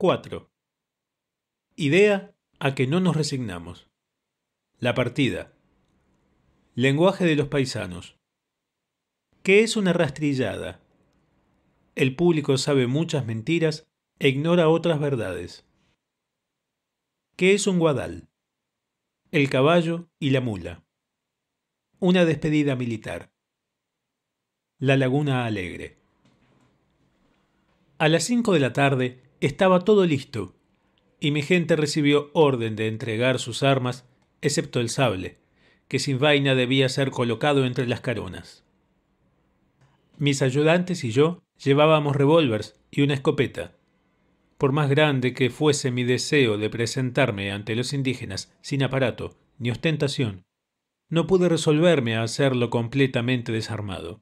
4. Idea a que no nos resignamos. La partida. Lenguaje de los paisanos. ¿Qué es una rastrillada? El público sabe muchas mentiras e ignora otras verdades. ¿Qué es un guadal? El caballo y la mula. Una despedida militar. La Laguna Alegre. A las 5 de la tarde, estaba todo listo, y mi gente recibió orden de entregar sus armas, excepto el sable, que sin vaina debía ser colocado entre las caronas. Mis ayudantes y yo llevábamos revólvers y una escopeta. Por más grande que fuese mi deseo de presentarme ante los indígenas sin aparato ni ostentación, no pude resolverme a hacerlo completamente desarmado.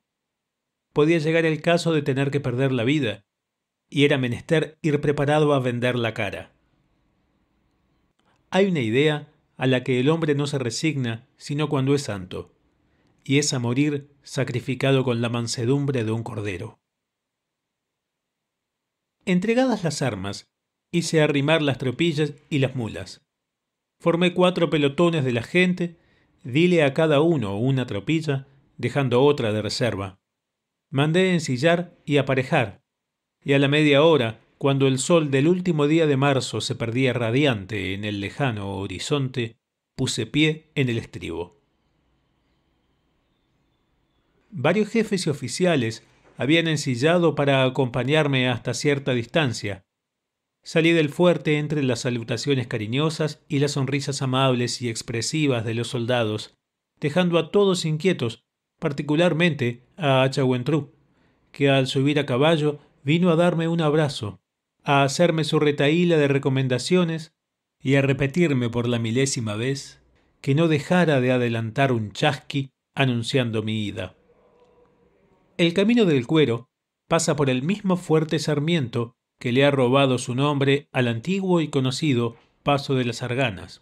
Podía llegar el caso de tener que perder la vida y era menester ir preparado a vender la cara. Hay una idea a la que el hombre no se resigna sino cuando es santo, y es a morir sacrificado con la mansedumbre de un cordero. Entregadas las armas, hice arrimar las tropillas y las mulas. Formé cuatro pelotones de la gente, dile a cada uno una tropilla, dejando otra de reserva. Mandé ensillar y aparejar, y a la media hora, cuando el sol del último día de marzo se perdía radiante en el lejano horizonte, puse pie en el estribo. Varios jefes y oficiales habían ensillado para acompañarme hasta cierta distancia. Salí del fuerte entre las salutaciones cariñosas y las sonrisas amables y expresivas de los soldados, dejando a todos inquietos, particularmente a Achagüentru, que al subir a caballo vino a darme un abrazo, a hacerme su retaíla de recomendaciones y a repetirme por la milésima vez que no dejara de adelantar un chasqui anunciando mi ida. El camino del cuero pasa por el mismo fuerte Sarmiento que le ha robado su nombre al antiguo y conocido Paso de las Arganas.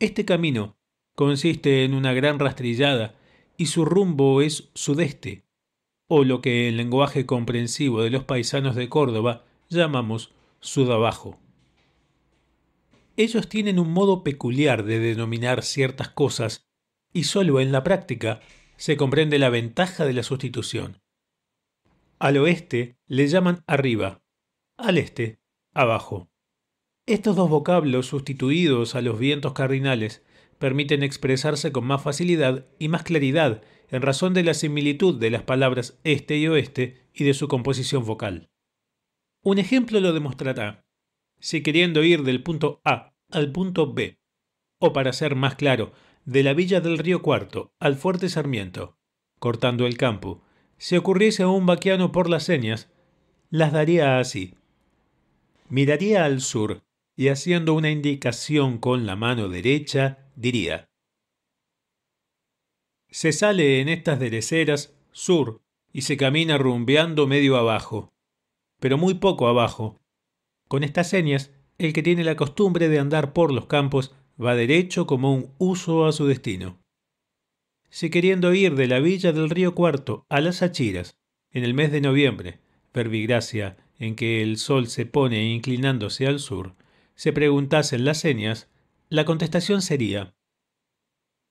Este camino consiste en una gran rastrillada y su rumbo es sudeste, o lo que en lenguaje comprensivo de los paisanos de Córdoba llamamos sudabajo. Ellos tienen un modo peculiar de denominar ciertas cosas y solo en la práctica se comprende la ventaja de la sustitución. Al oeste le llaman arriba, al este abajo. Estos dos vocablos sustituidos a los vientos cardinales permiten expresarse con más facilidad y más claridad en razón de la similitud de las palabras este y oeste y de su composición vocal. Un ejemplo lo demostrará. Si queriendo ir del punto A al punto B, o para ser más claro, de la villa del Río Cuarto al Fuerte Sarmiento, cortando el campo, si ocurriese a un vaquiano por las señas, las daría así. Miraría al sur y haciendo una indicación con la mano derecha, diría se sale en estas dereceras sur y se camina rumbeando medio abajo, pero muy poco abajo. Con estas señas, el que tiene la costumbre de andar por los campos va derecho como un uso a su destino. Si queriendo ir de la villa del río Cuarto a las Achiras, en el mes de noviembre, pervigracia en que el sol se pone inclinándose al sur, se preguntasen las señas, la contestación sería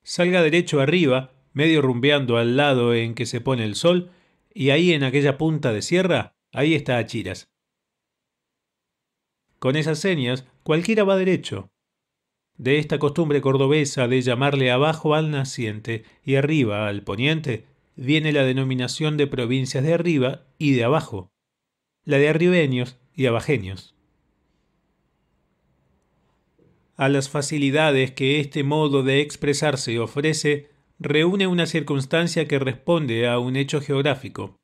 Salga derecho arriba medio rumbeando al lado en que se pone el sol, y ahí en aquella punta de sierra, ahí está Achiras. Con esas señas, cualquiera va derecho. De esta costumbre cordobesa de llamarle abajo al naciente y arriba al poniente, viene la denominación de provincias de arriba y de abajo, la de arribeños y abajeños. A las facilidades que este modo de expresarse ofrece, reúne una circunstancia que responde a un hecho geográfico.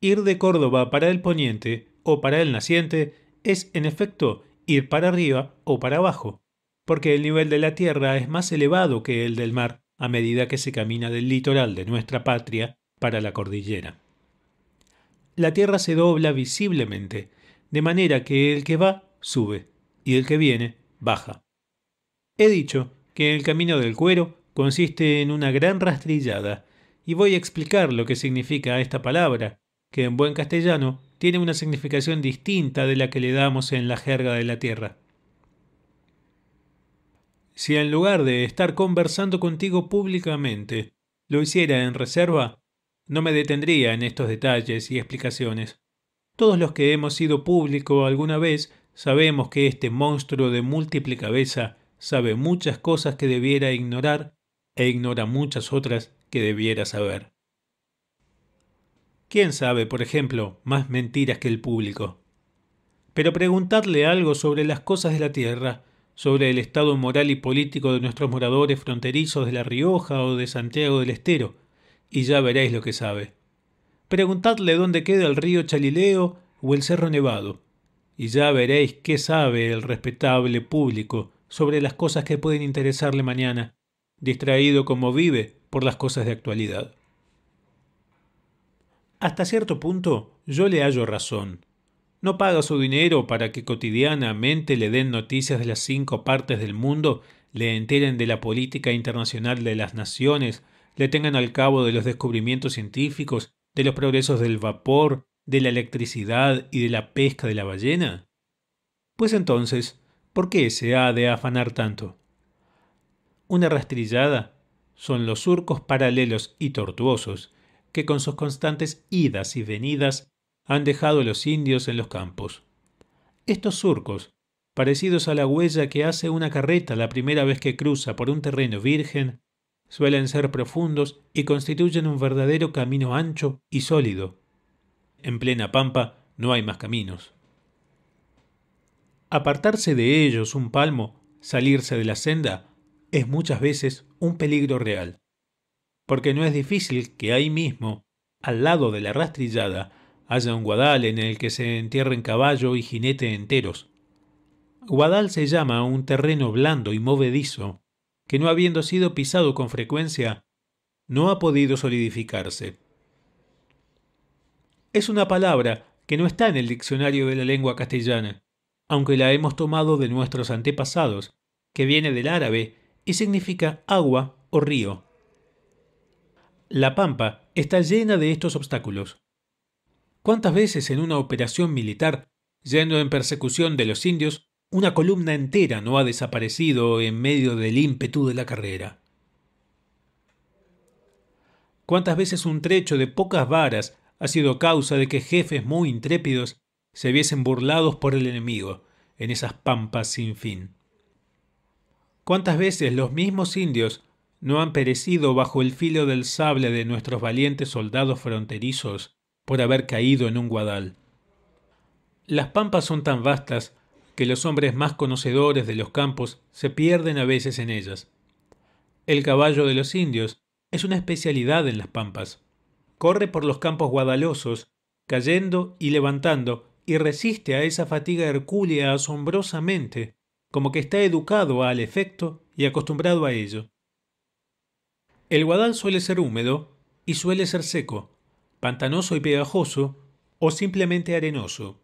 Ir de Córdoba para el poniente o para el naciente es, en efecto, ir para arriba o para abajo, porque el nivel de la tierra es más elevado que el del mar a medida que se camina del litoral de nuestra patria para la cordillera. La tierra se dobla visiblemente, de manera que el que va sube y el que viene baja. He dicho que el camino del cuero consiste en una gran rastrillada, y voy a explicar lo que significa esta palabra, que en buen castellano tiene una significación distinta de la que le damos en la jerga de la tierra. Si en lugar de estar conversando contigo públicamente, lo hiciera en reserva, no me detendría en estos detalles y explicaciones. Todos los que hemos sido público alguna vez sabemos que este monstruo de múltiple cabeza sabe muchas cosas que debiera ignorar e ignora muchas otras que debiera saber. ¿Quién sabe, por ejemplo, más mentiras que el público? Pero preguntadle algo sobre las cosas de la tierra, sobre el estado moral y político de nuestros moradores fronterizos de La Rioja o de Santiago del Estero, y ya veréis lo que sabe. Preguntadle dónde queda el río Chalileo o el Cerro Nevado, y ya veréis qué sabe el respetable público sobre las cosas que pueden interesarle mañana distraído como vive por las cosas de actualidad. Hasta cierto punto yo le hallo razón. No paga su dinero para que cotidianamente le den noticias de las cinco partes del mundo, le enteren de la política internacional de las naciones, le tengan al cabo de los descubrimientos científicos, de los progresos del vapor, de la electricidad y de la pesca de la ballena? Pues entonces, ¿por qué se ha de afanar tanto? Una rastrillada son los surcos paralelos y tortuosos que con sus constantes idas y venidas han dejado los indios en los campos. Estos surcos, parecidos a la huella que hace una carreta la primera vez que cruza por un terreno virgen, suelen ser profundos y constituyen un verdadero camino ancho y sólido. En plena pampa no hay más caminos. Apartarse de ellos un palmo, salirse de la senda, es muchas veces un peligro real, porque no es difícil que ahí mismo, al lado de la rastrillada, haya un guadal en el que se entierren caballo y jinete enteros. Guadal se llama un terreno blando y movedizo, que no habiendo sido pisado con frecuencia, no ha podido solidificarse. Es una palabra que no está en el diccionario de la lengua castellana, aunque la hemos tomado de nuestros antepasados, que viene del árabe y significa agua o río. La pampa está llena de estos obstáculos. ¿Cuántas veces en una operación militar, yendo en persecución de los indios, una columna entera no ha desaparecido en medio del ímpetu de la carrera? ¿Cuántas veces un trecho de pocas varas ha sido causa de que jefes muy intrépidos se viesen burlados por el enemigo en esas pampas sin fin? ¿Cuántas veces los mismos indios no han perecido bajo el filo del sable de nuestros valientes soldados fronterizos por haber caído en un guadal? Las pampas son tan vastas que los hombres más conocedores de los campos se pierden a veces en ellas. El caballo de los indios es una especialidad en las pampas. Corre por los campos guadalosos, cayendo y levantando, y resiste a esa fatiga hercúlea asombrosamente, como que está educado al efecto y acostumbrado a ello. El guadal suele ser húmedo y suele ser seco, pantanoso y pegajoso o simplemente arenoso.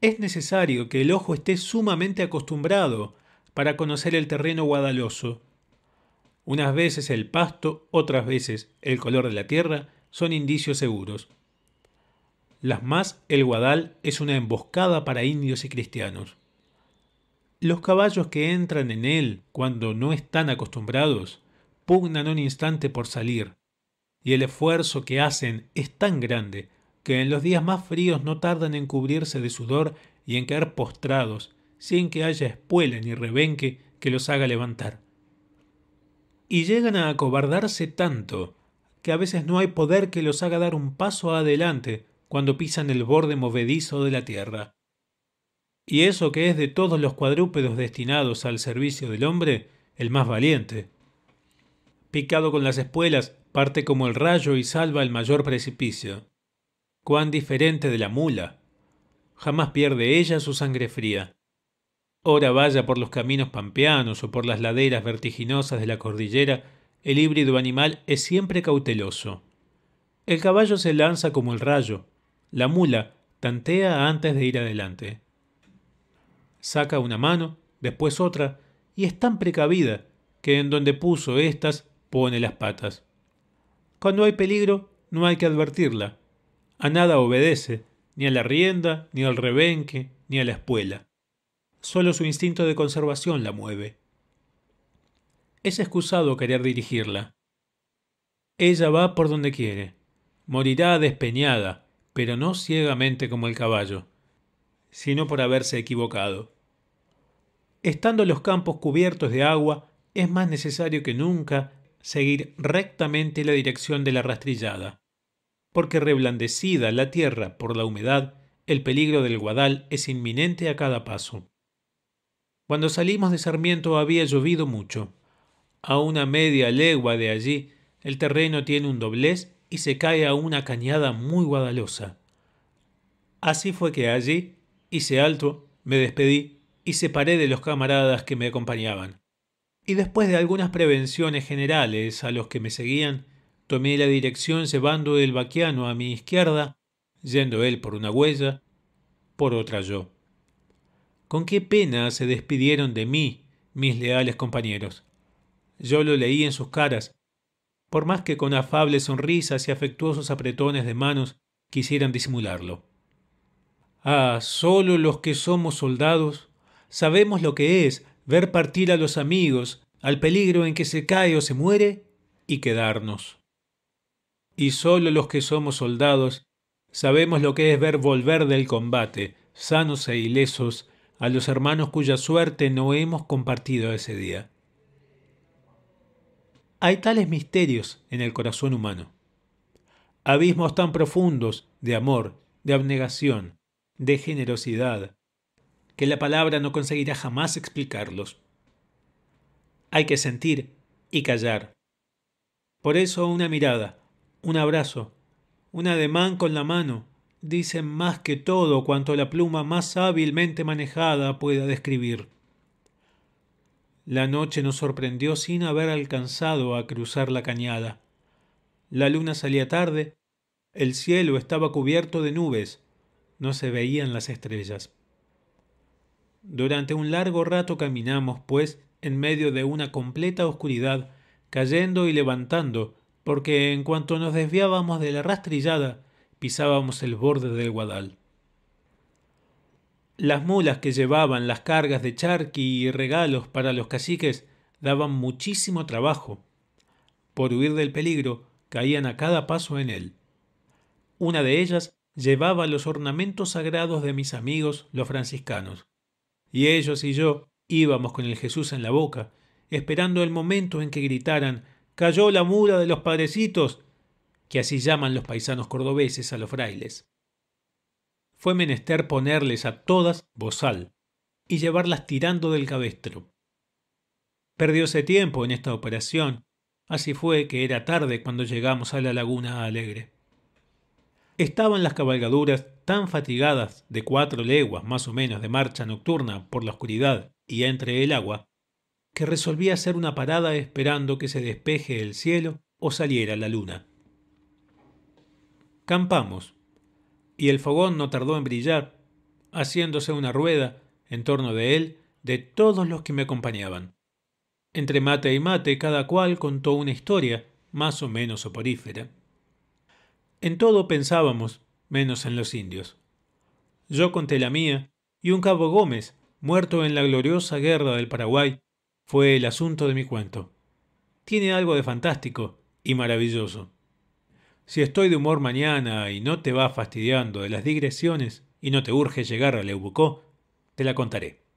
Es necesario que el ojo esté sumamente acostumbrado para conocer el terreno guadaloso. Unas veces el pasto, otras veces el color de la tierra son indicios seguros. Las más, el Guadal es una emboscada para indios y cristianos. Los caballos que entran en él cuando no están acostumbrados pugnan un instante por salir, y el esfuerzo que hacen es tan grande que en los días más fríos no tardan en cubrirse de sudor y en caer postrados, sin que haya espuela ni rebenque que los haga levantar. Y llegan a acobardarse tanto que a veces no hay poder que los haga dar un paso adelante cuando pisan el borde movedizo de la tierra. Y eso que es de todos los cuadrúpedos destinados al servicio del hombre, el más valiente. Picado con las espuelas, parte como el rayo y salva el mayor precipicio. Cuán diferente de la mula. Jamás pierde ella su sangre fría. Ora vaya por los caminos pampeanos o por las laderas vertiginosas de la cordillera, el híbrido animal es siempre cauteloso. El caballo se lanza como el rayo, la mula tantea antes de ir adelante. Saca una mano, después otra, y es tan precavida que en donde puso estas pone las patas. Cuando hay peligro, no hay que advertirla. A nada obedece, ni a la rienda, ni al rebenque, ni a la espuela. Solo su instinto de conservación la mueve. Es excusado querer dirigirla. Ella va por donde quiere. Morirá despeñada, pero no ciegamente como el caballo, sino por haberse equivocado. Estando los campos cubiertos de agua, es más necesario que nunca seguir rectamente la dirección de la rastrillada, porque reblandecida la tierra por la humedad, el peligro del guadal es inminente a cada paso. Cuando salimos de Sarmiento había llovido mucho. A una media legua de allí, el terreno tiene un doblez y se cae a una cañada muy guadalosa. Así fue que allí hice alto, me despedí y separé de los camaradas que me acompañaban. Y después de algunas prevenciones generales a los que me seguían, tomé la dirección llevando el vaquiano a mi izquierda, yendo él por una huella, por otra yo. Con qué pena se despidieron de mí mis leales compañeros. Yo lo leí en sus caras, por más que con afables sonrisas y afectuosos apretones de manos quisieran disimularlo. Ah, solo los que somos soldados sabemos lo que es ver partir a los amigos al peligro en que se cae o se muere y quedarnos. Y solo los que somos soldados sabemos lo que es ver volver del combate, sanos e ilesos, a los hermanos cuya suerte no hemos compartido ese día. Hay tales misterios en el corazón humano. Abismos tan profundos de amor, de abnegación, de generosidad, que la palabra no conseguirá jamás explicarlos. Hay que sentir y callar. Por eso una mirada, un abrazo, un ademán con la mano, dicen más que todo cuanto la pluma más hábilmente manejada pueda describir. La noche nos sorprendió sin haber alcanzado a cruzar la cañada. La luna salía tarde, el cielo estaba cubierto de nubes, no se veían las estrellas. Durante un largo rato caminamos, pues, en medio de una completa oscuridad, cayendo y levantando, porque en cuanto nos desviábamos de la rastrillada, pisábamos el borde del guadal. Las mulas que llevaban las cargas de charqui y regalos para los caciques daban muchísimo trabajo. Por huir del peligro, caían a cada paso en él. Una de ellas llevaba los ornamentos sagrados de mis amigos los franciscanos, y ellos y yo íbamos con el Jesús en la boca, esperando el momento en que gritaran Cayó la mula de los padrecitos, que así llaman los paisanos cordobeses a los frailes fue menester ponerles a todas bozal y llevarlas tirando del cabestro. Perdióse tiempo en esta operación, así fue que era tarde cuando llegamos a la laguna alegre. Estaban las cabalgaduras tan fatigadas de cuatro leguas más o menos de marcha nocturna por la oscuridad y entre el agua, que resolví hacer una parada esperando que se despeje el cielo o saliera la luna. Campamos y el fogón no tardó en brillar, haciéndose una rueda en torno de él de todos los que me acompañaban. Entre mate y mate cada cual contó una historia más o menos soporífera. En todo pensábamos, menos en los indios. Yo conté la mía, y un cabo Gómez, muerto en la gloriosa guerra del Paraguay, fue el asunto de mi cuento. Tiene algo de fantástico y maravilloso. Si estoy de humor mañana y no te va fastidiando de las digresiones y no te urge llegar a Leubucó, te la contaré.